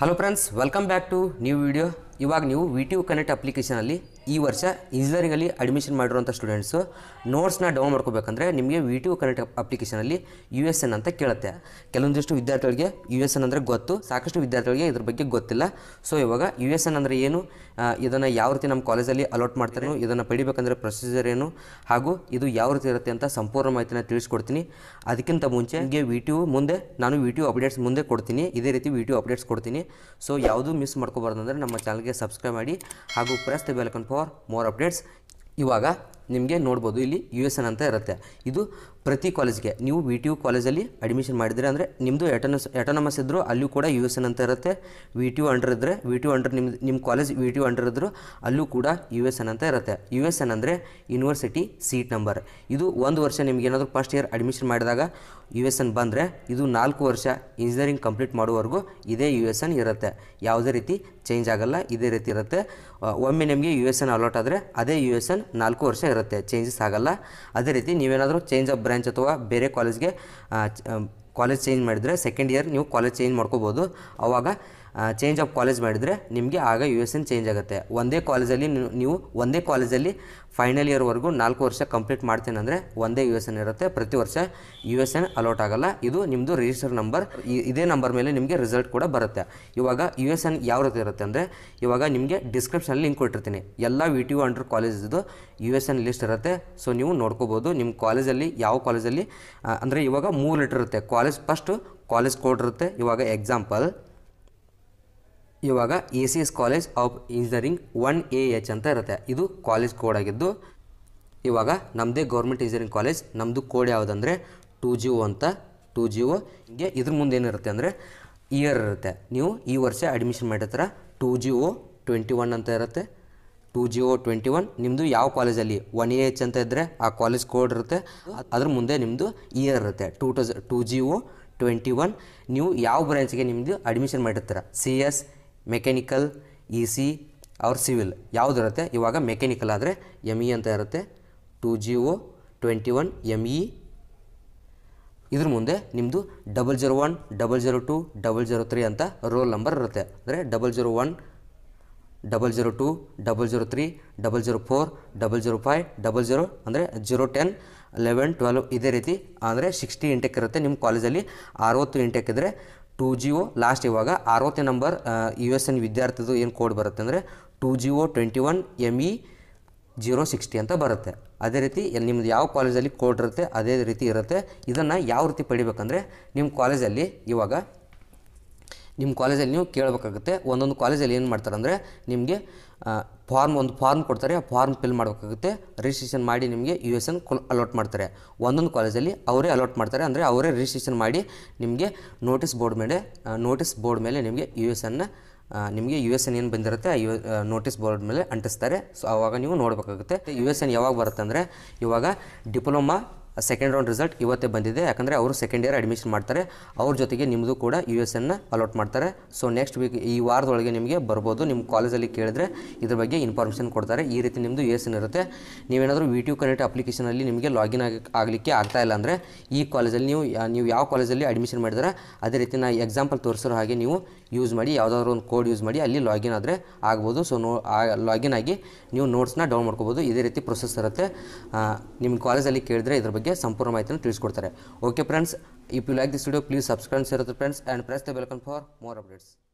hello friends welcome back to new video ಇವಾಗ ನೀವು V T U connect ಅಪ್ಲಿಕೇಶನಲ್ಲಿ ಈ ವರ್ಷ ಇಂಜಿನಿಯರಿಂಗಲ್ಲಿ ಅಡ್ಮಿಷನ್ ಮಾಡಿರುವಂಥ ಸ್ಟೂಡೆಂಟ್ಸು ನೋಟ್ಸ್ನ ಡೌನ್ ಮಾಡ್ಕೋಬೇಕಂದ್ರೆ ನಿಮಗೆ ವಿ ಟಿ ಯು ಕನೆಕ್ಟ್ ಅಪ್ಲಿಕೇಶನಲ್ಲಿ ಯು ಎಸ್ ಎನ್ ಅಂತ ಕೇಳುತ್ತೆ ಕೆಲವೊಂದಿಷ್ಟು ವಿದ್ಯಾರ್ಥಿಗಳಿಗೆ ಯು ಎಸ್ ಎನ್ ಅಂದರೆ ಗೊತ್ತು ಸಾಕಷ್ಟು ವಿದ್ಯಾರ್ಥಿಗಳಿಗೆ ಇದ್ರ ಬಗ್ಗೆ ಗೊತ್ತಿಲ್ಲ ಸೊ ಇವಾಗ ಯು ಎಸ್ ಎನ್ ಅಂದರೆ ಏನು ಇದನ್ನು ಯಾವ ರೀತಿ ನಮ್ಮ ಕಾಲೇಜಲ್ಲಿ ಅಲಾಟ್ ಮಾಡ್ತಾರೆ ಇದನ್ನು ಪಡಿಬೇಕಂದ್ರೆ ಪ್ರೊಸೀಜರ್ ಏನು ಹಾಗೂ ಇದು ಯಾವ ರೀತಿ ಇರುತ್ತೆ ಅಂತ ಸಂಪೂರ್ಣ ಮಾಹಿತಿನ ತಿಳಿಸ್ಕೊಡ್ತೀನಿ ಅದಕ್ಕಿಂತ ಮುಂಚೆ ನಿಮಗೆ ವಿ ಟಿ ಯು ಮುಂದೆ ನಾನು ವಿ ಟಿ ಯು ಅಪ್ಡೇಟ್ಸ್ ಮುಂದೆ ಕೊಡ್ತೀನಿ ಇದೇ ರೀತಿ ವಿ ಟಿ ಯು ಅಪ್ಡೇಟ್ಸ್ ಕೊಡ್ತೀನಿ ಸೊ ಯಾವುದು ಮಿಸ್ ಮಾಡ್ಕೋಬಾರ್ದು ಅಂದರೆ ನಮ್ಮ ಚಾನಲ್ಗೆ ಸಬ್ಸ್ಕ್ರೈಬ್ ಮಾಡಿ ಹಾಗೂ press the bell icon more updates ಇವಾಗ ನಿಮಗೆ ನೋಡ್ಬೋದು ಇಲ್ಲಿ ಯು ಎಸ್ ಎನ್ ಅಂತ ಇರುತ್ತೆ ಇದು ಪ್ರತಿ ಕಾಲೇಜ್ಗೆ ನೀವು ವಿ ಟಿ ಯು ಕಾಲೇಜಲ್ಲಿ ಅಡ್ಮಿಷನ್ ಮಾಡಿದರೆ ಅಂದರೆ ನಿಮ್ಮದು ಎಟನಸ್ ಎಟನಮಸ್ ಇದ್ದರೂ ಅಲ್ಲೂ ಕೂಡ ಯು ಎಸ್ ಎನ್ ಅಂತ ಇರುತ್ತೆ ವಿ ಟಿ ಯು ಅಂಡರ್ ಇದ್ದರೆ ವಿ ಟಿ ಯು ಅಂಡರ್ ನಿಮ್ಮ ನಿಮ್ಮ college V T U under ಇದ್ದರು ಅಲ್ಲೂ ಕೂಡ ಯು ಎಸ್ ಎನ್ ಅಂತ ಇರುತ್ತೆ ಯು ಎಸ್ ಎನ್ ಅಂದರೆ ಯೂನಿವರ್ಸಿಟಿ ಸೀಟ್ ನಂಬರ್ ಇದು ಒಂದು ವರ್ಷ ನಿಮ್ಗೆ ಏನಾದರೂ ಫಸ್ಟ್ ಇಯರ್ ಅಡ್ಮಿಷನ್ ಮಾಡಿದಾಗ ಯು ಎಸ್ ಎನ್ ಬಂದರೆ ಇದು ನಾಲ್ಕು ವರ್ಷ ಇಂಜಿನಿಯರಿಂಗ್ ಕಂಪ್ಲೀಟ್ ಮಾಡುವವರೆಗೂ ಇದೇ ಯು ಎಸ್ ಎನ್ ಇರುತ್ತೆ ಯಾವುದೇ ರೀತಿ ಚೇಂಜ್ ಆಗಲ್ಲ ಇದೇ ರೀತಿ ಇರುತ್ತೆ ಒಮ್ಮೆ ನಿಮಗೆ ಯು ಎಸ್ ಎನ್ ಅಲಾಟ್ ಆದರೆ ಅದೇ ಯು ಎಸ್ ಎನ್ ನಾಲ್ಕು ವರ್ಷ ಇರುತ್ತೆ ಇರುತ್ತೆ ಚೇಂಜಸ್ ಆಗಲ್ಲ ಅದೇ ರೀತಿ ನೀವೇನಾದರೂ ಚೇಂಜ್ ಆಫ್ ಬ್ರ್ಯಾಂಚ್ ಅಥವಾ ಬೇರೆ ಕಾಲೇಜ್ಗೆ ಕಾಲೇಜ್ ಚೇಂಜ್ ಮಾಡಿದರೆ ಸೆಕೆಂಡ್ ಇಯರ್ ನೀವು ಕಾಲೇಜ್ ಚೇಂಜ್ ಮಾಡ್ಕೋಬೋದು ಅವಾಗ ಚೇಂಜ್ ಆಫ್ ಕಾಲೇಜ್ ಮಾಡಿದರೆ ನಿಮಗೆ ಆಗ ಯು ಎಸ್ ಎನ್ ಚೇಂಜ್ ಆಗುತ್ತೆ ಒಂದೇ ಕಾಲೇಜಲ್ಲಿ ನೀವು ಒಂದೇ ಕಾಲೇಜಲ್ಲಿ ಫೈನಲ್ ಇಯರ್ವರೆಗೂ ನಾಲ್ಕು ವರ್ಷ ಕಂಪ್ಲೀಟ್ ಮಾಡ್ತೀನಂದರೆ ಒಂದೇ ಯು ಎಸ್ ಎನ್ ಇರುತ್ತೆ ಪ್ರತಿ ವರ್ಷ ಯು ಎಸ್ ಎನ್ ಅಲೋಟ್ ಆಗಲ್ಲ ಇದು ನಿಮ್ಮದು ರಿಜಿಸ್ಟರ್ ನಂಬರ್ ಇದೇ ನಂಬರ್ ಮೇಲೆ ನಿಮಗೆ ರಿಸಲ್ಟ್ ಕೂಡ ಬರುತ್ತೆ ಇವಾಗ ಯು ಎಸ್ ಎನ್ ಯಾವ ರೀತಿ ಇರುತ್ತೆ ಅಂದರೆ ಇವಾಗ ನಿಮಗೆ ಡಿಸ್ಕ್ರಿಪ್ಷನಲ್ಲಿ ಲಿಂಕ್ ಕೊಟ್ಟಿರ್ತೀನಿ ಎಲ್ಲ ವಿ ಟಿ ಯು ಅಂಡರ್ ಕಾಲೇಜ್ದು ಯು ಎಸ್ ಎನ್ ಲಿಸ್ಟ್ ಇರುತ್ತೆ ಸೊ ನೀವು ನೋಡ್ಕೋಬೋದು ನಿಮ್ಮ ಕಾಲೇಜಲ್ಲಿ ಯಾವ ಕಾಲೇಜಲ್ಲಿ ಅಂದರೆ ಇವಾಗ ಮೂರು ಲೀಟ್ರ್ ಇರುತ್ತೆ ಕಾಲೇಜ್ ಫಸ್ಟು ಕಾಲೇಜ್ ಕೋಡ್ ಇರುತ್ತೆ ಇವಾಗ ಎಕ್ಸಾಂಪಲ್ ಇವಾಗ A C S college of engineering one A H ಅಂತ ಇರುತ್ತೆ ಇದು ಕಾಲೇಜ್ ಕೋಡ್ ಆಗಿದ್ದು ಇವಾಗ ನಮ್ಮದೇ ಗೌರ್ಮೆಂಟ್ ಇಂಜಿನಿಯರಿಂಗ್ ಕಾಲೇಜ್ ನಮ್ಮದು ಕೋಡ್ ಯಾವುದಂದರೆ ಟು ಜಿ ಓ ಅಂತ ಟು ಜಿ ಓ ಹಿಂಗೆ ಇದ್ರ ಮುಂದೆ ಏನಿರುತ್ತೆ ಅಂದರೆ ಇಯರ್ ಇರುತ್ತೆ ನೀವು ಈ ವರ್ಷ ಅಡ್ಮಿಷನ್ ಮಾಡಿರ್ತಾರೆ two G O twenty one ಅಂತ ಇರುತ್ತೆ two G O twenty one ನಿಮ್ಮದು ಯಾವ ಕಾಲೇಜಲ್ಲಿ ಒನ್ ಎ ಎಚ್ ಅಂತ ಇದ್ದರೆ ಆ ಕಾಲೇಜ್ ಕೋಡ್ ಇರುತ್ತೆ ಅದ್ರ ಮುಂದೆ ನಿಮ್ಮದು ಇಯರ್ ಇರುತ್ತೆ two two G O twenty one ನೀವು ಯಾವ ಬ್ರಾಂಚ್ಗೆ ನಿಮ್ಮದು ಅಡ್ಮಿಷನ್ ಮಾಡಿರ್ತೀರ C S mechanical E e C ಅವ್ರ ಸಿವಿಲ್ ಯಾವುದಿರುತ್ತೆ ಇವಾಗ ಮೆಕ್ಯಾನಿಕಲ್ ಆದರೆ ಎಮ್ ಇ e ಅಂತ ಇರುತ್ತೆ two G O twenty one M E ಇದ್ರ ಮುಂದೆ ನಿಮ್ಮದು double zero one double zero two double zero three ಅಂತ ರೋಲ್ ನಂಬರ್ ಇರುತ್ತೆ ಅಂದರೆ double zero one double zero two double zero three double zero four double zero five double zero ಅಂದರೆ zero ten eleven twelve ಇದೇ ರೀತಿ ಅಂದರೆ sixty intake ಇರುತ್ತೆ ನಿಮ್ಮ ಕಾಲೇಜಲ್ಲಿ ಅರವತ್ತು ಇಂಟೆಕ್ ಇದ್ದರೆ ಟೂ ಓ ಲಾಸ್ಟ್ ಇವಾಗ ಅರವತ್ತನೇ ನಂಬರ್ ಯು ಎಸ್ ಎನ್ ವಿದ್ಯಾರ್ಥಿದು ಏನು ಕೋಡ್ ಬರುತ್ತೆ ಅಂದರೆ two G O twenty one M E e zero sixty ಅಂತ ಬರುತ್ತೆ ಅದೇ ರೀತಿ ನಿಮ್ಮದು ಯಾವ ಕಾಲೇಜಲ್ಲಿ ಕೋಡ್ ಇರುತ್ತೆ ಅದೇ ರೀತಿ ಇರುತ್ತೆ ಇದನ್ನು ಯಾವ ರೀತಿ ಪಡಿಬೇಕಂದ್ರೆ ನಿಮ್ಮ ಕಾಲೇಜಲ್ಲಿ ಇವಾಗ ನಿಮ್ಮ ಕಾಲೇಜಲ್ಲಿ ನೀವು ಕೇಳಬೇಕಾಗುತ್ತೆ ಒಂದೊಂದು ಕಾಲೇಜಲ್ಲಿ ಏನು ಮಾಡ್ತಾರೆ ಅಂದರೆ ನಿಮಗೆ ಫಾರ್ಮ್ ಒಂದು ಫಾರ್ಮ್ ಕೊಡ್ತಾರೆ ಆ ಫಾರ್ಮ್ ಫಿಲ್ ಮಾಡಬೇಕಾಗುತ್ತೆ ರಿಜಿಸ್ಟ್ರೇಷನ್ ಮಾಡಿ ನಿಮಗೆ ಯು ಎಸ್ ಎನ್ ಅಲಾಟ್ ಮಾಡ್ತಾರೆ ಒಂದೊಂದು ಕಾಲೇಜಲ್ಲಿ ಅವರೇ ಅಲೋಟ್ ಮಾಡ್ತಾರೆ ಅಂದರೆ ಅವರೇ ರಿಜಿಸ್ಟ್ರೇಷನ್ ಮಾಡಿ ನಿಮಗೆ ನೋಟಿಸ್ ಬೋರ್ಡ್ ಮೇಲೆ ನೋಟಿಸ್ ಬೋರ್ಡ್ ಮೇಲೆ ನಿಮಗೆ ಯು ಎಸ್ ಎನ್ನ ನಿಮಗೆ ಯು ಎಸ್ ಎನ್ ಏನು ಬಂದಿರುತ್ತೆ ಆ ಯು ನೋಟಿಸ್ ಬೋರ್ಡ್ ಮೇಲೆ ಅಂಟಿಸ್ತಾರೆ ಸೊ ಆವಾಗ ನೀವು ನೋಡಬೇಕಾಗುತ್ತೆ ಯು ಎಸ್ ಎನ್ ಯಾವಾಗ ಬರುತ್ತೆ ಅಂದರೆ ಇವಾಗ ಡಿಪ್ಲೊಮಾ ಸೆಕೆಂಡ್ ರೌಂಡ್ ರಿಸಲ್ಟ್ ಇವತ್ತೇ ಬಂದಿದೆ ಯಾಕಂದರೆ ಅವರು ಸೆಕೆಂಡ್ ಇಯರ್ ಅಡ್ಮಿಷನ್ ಮಾಡ್ತಾರೆ ಅವ್ರ ಜೊತೆಗೆ ನಿಮ್ಮದು ಕೂಡ ಯು ಎಸ್ ಎನ್ನ ಅಲಾಟ್ ಮಾಡ್ತಾರೆ ಸೊ ನೆಕ್ಸ್ಟ್ ವೀಕ್ ಈ ವಾರದೊಳಗೆ ನಿಮಗೆ ಬರ್ಬೋದು ನಿಮ್ಮ ಕಾಲೇಜಲ್ಲಿ ಕೇಳಿದ್ರೆ ಇದ್ರ ಬಗ್ಗೆ ಇನ್ಫಾರ್ಮೇಷನ್ ಕೊಡ್ತಾರೆ ಈ ರೀತಿ ನಿಮ್ಮದು ಯು ಎಸ್ ಎನ್ ಇರುತ್ತೆ ನೀವೇನಾದರೂ ವಿ ಟಿ ಕನೆಕ್ಟ್ ಅಪ್ಲಿಕೇಶನಲ್ಲಿ ನಿಮಗೆ ಲಾಗಿನ್ ಆಗಿ ಆಗಲಿಕ್ಕೆ ಆಗ್ತಾ ಇಲ್ಲ ಅಂದರೆ ಈ ಕಾಲೇಜಲ್ಲಿ ನೀವು ನೀವು ಯಾವ ಕಾಲೇಜಲ್ಲಿ ಅಡ್ಮಿಷನ್ ಮಾಡಿದರೆ ಅದೇ ರೀತಿ ನಾ ಎಕ್ಸಾಂಪಲ್ ತೋರಿಸೋ ಹಾಗೆ ನೀವು ಯೂಸ್ ಮಾಡಿ ಯಾವುದಾದ್ರು ಒಂದು ಕೋಡ್ ಯೂಸ್ ಮಾಡಿ ಅಲ್ಲಿ ಲಾಗಿನ್ ಆದರೆ ಆಗ್ಬೋದು ಸೊ ನೋ ಲಾಗಿನ್ ಆಗಿ ನೀವು ನೋಟ್ಸ್ನ ಡೌನ್ ಮಾಡ್ಕೋಬೋದು ಇದೇ ರೀತಿ ಪ್ರೊಸೆಸ್ ಇರುತ್ತೆ ನಿಮ್ಮ ಕಾಲೇಜಲ್ಲಿ ಕೇಳಿದ್ರೆ ಇದ್ರ ಬಗ್ಗೆ ಸಂಪೂರ್ಣ ಮಾಹಿತಿಯನ್ನು ತಿಳಿಸ್ಕೊಡ್ತಾರೆ okay friends if you like this video please subscribe ಸೇರುತ್ತೆ friends and press the for more updates